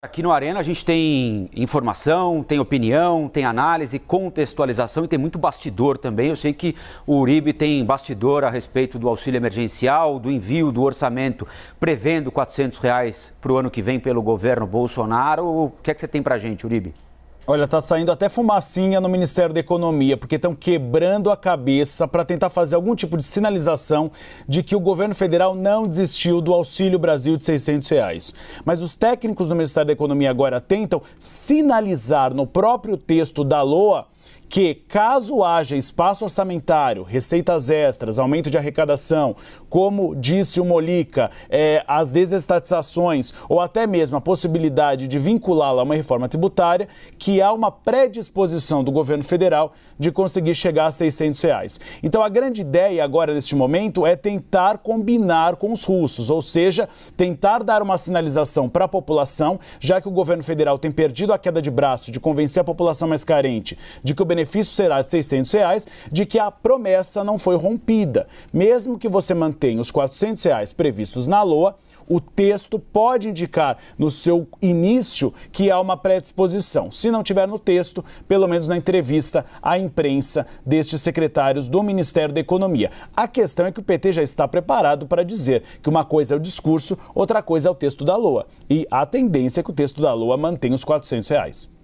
Aqui no Arena a gente tem informação, tem opinião, tem análise, contextualização e tem muito bastidor também. Eu sei que o Uribe tem bastidor a respeito do auxílio emergencial, do envio do orçamento, prevendo R$ reais para o ano que vem pelo governo Bolsonaro. O que é que você tem para a gente, Uribe? Olha, tá saindo até fumacinha no Ministério da Economia, porque estão quebrando a cabeça para tentar fazer algum tipo de sinalização de que o governo federal não desistiu do Auxílio Brasil de 600 reais. Mas os técnicos do Ministério da Economia agora tentam sinalizar no próprio texto da LOA que, caso haja espaço orçamentário, receitas extras, aumento de arrecadação, como disse o Molica, é, as desestatizações ou até mesmo a possibilidade de vinculá-la a uma reforma tributária, que há uma predisposição do governo federal de conseguir chegar a 600 reais. Então, a grande ideia agora, neste momento, é tentar combinar com os russos, ou seja, tentar dar uma sinalização para a população, já que o governo federal tem perdido a queda de braço de convencer a população mais carente de que o benefício será de R$ 600, reais, de que a promessa não foi rompida. Mesmo que você mantenha os R$ 400 reais previstos na LOA, o texto pode indicar no seu início que há uma predisposição. Se não tiver no texto, pelo menos na entrevista à imprensa destes secretários do Ministério da Economia. A questão é que o PT já está preparado para dizer que uma coisa é o discurso, outra coisa é o texto da LOA. E a tendência é que o texto da LOA mantenha os R$ 400. Reais.